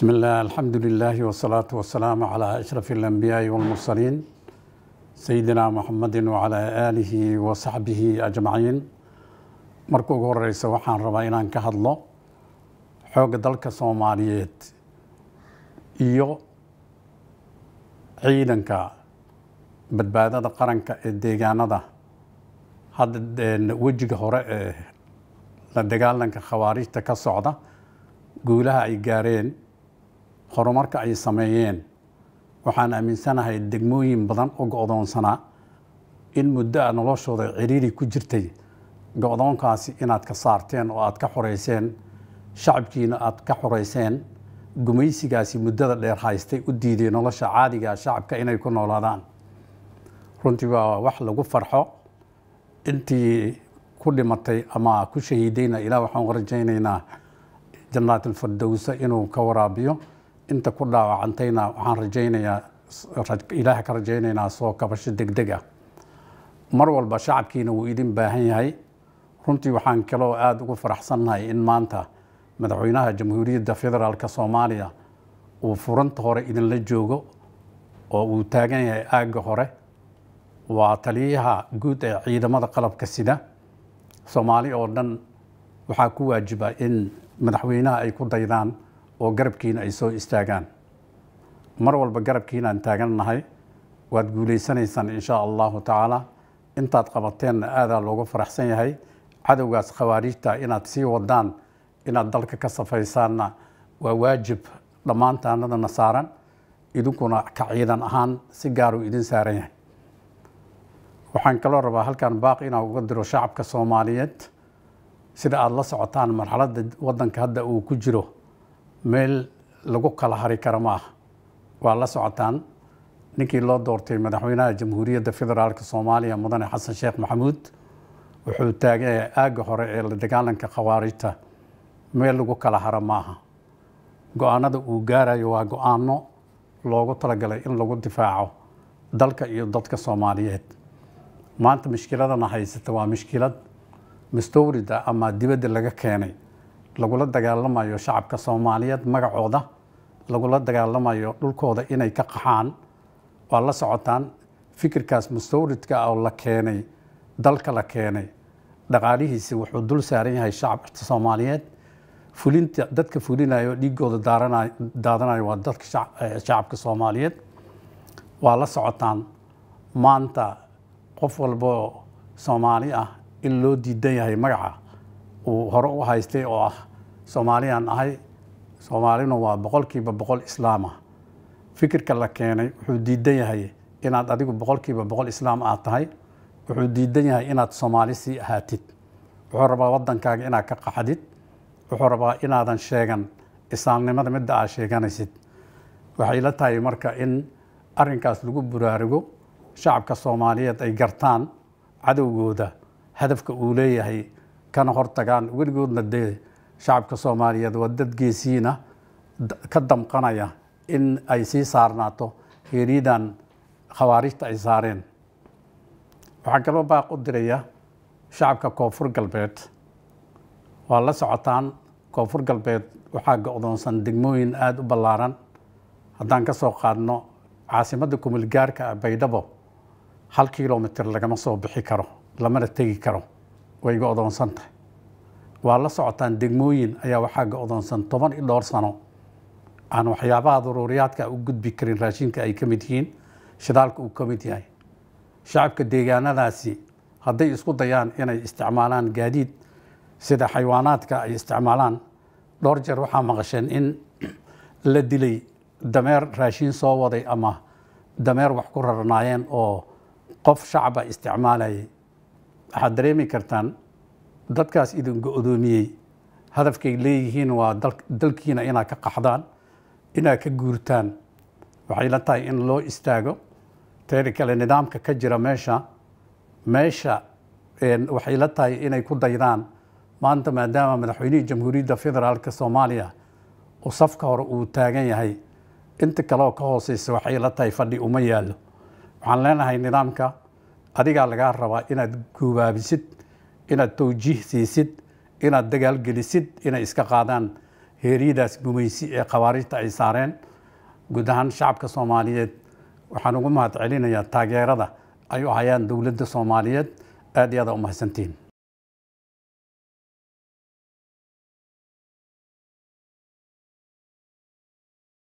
بسم الله الحمد لله والصلاة والسلام على أشرف الأنبياء والمرسلين سيدنا محمد وعلى آله وصحبه أجمعين marka ugu horeysa waxaan rabaa inaan ka hadlo xoogga dalka soomaaliyeed iyo ciidanka badbaadada qaranka ee deegaanada hadda wejiga hore ee la dagaalanka khawaarijta ka socda guulaha ay gaareen horumarka ay sameeyeen waxaan aaminsanahay degmooyin badan oo go-doonsanaa in muddo a noloshooda ciriiri ku jirtay go-doonkaasi inaad ka saarteen oo aad ka xoreyseen shacabkiina aad ka xoreyseen gumaysigaasi muddada dheer haystay u diiday nolosha caadiga ah shacabka inay ku noolaadaan runtii waa wax lagu farxo intii ku dhimatay ama ku shahiidayna ilaah waxaan u rajaynaynaa jannaat inuu ka waraabiyo inta ku dhaawacantayna waxaan rajaynayaa ilaah ka rajaynaynaa soo kabasho degdeg ah mar walba shacabkiina wuu idin baahan yahay runtii waxaan kaloo aada ugu faraxsannahay in maanta madaxweynaha jamhuuriyadda federaalk soomaaliya uu furanta hore idinla joogo oo uu taagan yahay aagga hore waa taliyaha guud ee ciidamada qalabka sida soomaali oo dhan waxaa ku waajiba in madaxweynaha ay ku daydaan oo garabkiina ay soo istaagaan mar walba garabkiinaan taagan nahay waad guulaysanaysaan inshaa allahu tacaala intaad qabateenna aadaa loogu faraxsan yahay cadowgaas khawaariijta inaad sii wadaan inaad dalka ka safaysaanna waa waajib dhammaantaanadana saaran idinkuna ka ciidan ahaan si gaaru idin saaran yahay waxaan kaloo rabaa halkan baaq inaa uga diro shacabka soomaaliyeed sida aada la socotaan marxaladda waddanka hadda uu ku jiro meel lagu kala hari kara ma aha waa la socotaan ninkii loo doortay madaxweynaha jamhuuriyadda federaalk soomaaliya mudane xasan sheekh maxamuud wuxuu taagay aagga hore ee la dagaalanka khawaarijta meel lagu kala haro maaha go-aanada uu gaarayo waa go-aano loogu talagalay in lagu difaaco dalka iyo dadka soomaaliyeed maanta mushkiladana haysata waa mushkilad mastowrida ama dibadda laga keenay lagula dagaalamayo shacabka soomaaliyeed magacooda lagula dagaalamayo dhulkooda inay ka qaxaan waa la socotaan fikirkaas mustawridka ah oo la keenay dalka la keenay dhaqaalihiisi wuxuu dul saaran yahay shacabka soomaaliyeed fulinta dadka fulinayo dhiigooda daadanayo waa dadka eh, shacabka soomaaliyeed waa la socotaan maanta qof walbo soomaali ah in loo diidan yahay magaca uu hore u haystay oo ah soomaaliyaan ahay soomaalina waa boqolkiiba boqol islaamah fikirka la keenay wuxuu diidan yahay inaad adigu boqolkiiba boqol islaam aad tahay wuxuu diidan yahay inaad soomaali sii ahaatid wuxuu rabaa wadankaaga inaad ka qaxdid wuxuu rabaa inaadan sheegan islaamnimada midda aad sheeganaysid waxay la tahay marka in arinkaas lagu buraarigo shacabka soomaaliyeed ay gartaan cadowgooda hadafka uu leeyahay kana hortagaan weligoodna dee shacabka soomaaliyeed waa dadgiisiina ka damqanaya in ay sii saarnaato heeriidan khawaarijta ay saareen waxaa kaloo baaq u diraya shacabka koonfur galbeed waa la socotaan koonfur galbeed waxaa go-doonsan degmooyin aada u ballaaran haddaan ka soo qaadno caasimadda kumulgaarka ah baydhabo hal kilomitir lagama soo bixi karo lamana tegi karo way go'doonsan tahay waa la socotaan degmooyin ayaa waxaa go-doonsan toban i dhowr sano aan waxyaabaha daruuriyaadka u gudbi karin raashinka ay ka mid yihiin shidaalka uu ka mid yahay shacabka deegaanadaasi hadday isku dayaan inay isticmaalaan gaadiid sida xayawaanaadka ay isticmaalaan dhowr jeer waxaa maqasheen in la dilay dameer raashin soo waday ama dameer wax ku rarnaayeen oo qof shacaba isticmaalayay waxaad dareemi kartaan dadkaas idin go-doomiyey hadafkay leeyihiin waa dalkiina inaad ka qaxdaan inaad ka guurtaan waxayla tahay in loo istaago teeda kale nidaamka ka jira meesha meesha waxayla tahay inay ku daydaan maanta maadaama madaxweynihii jamhuuriyadda federaalka soomaaliya uu safka hore uu taagan yahay inta kaleoo ka hooseysa waxayla tahay fadhi uma yaallo waxaan leenahay nidaamka adigaa lagaa rabaa inaad gubaabisid inaad towjiih siisid inaad dagaal gelisid inay iska qaadaan heeriyadaas gumaysi ee khawaarijta ay saareen guud ahaan shacabka soomaaliyeed waxaan ugu mahad celinayaa taageerada ay u hayaan dowladda soomaaliyeed aad iyo aada u mahadsantiin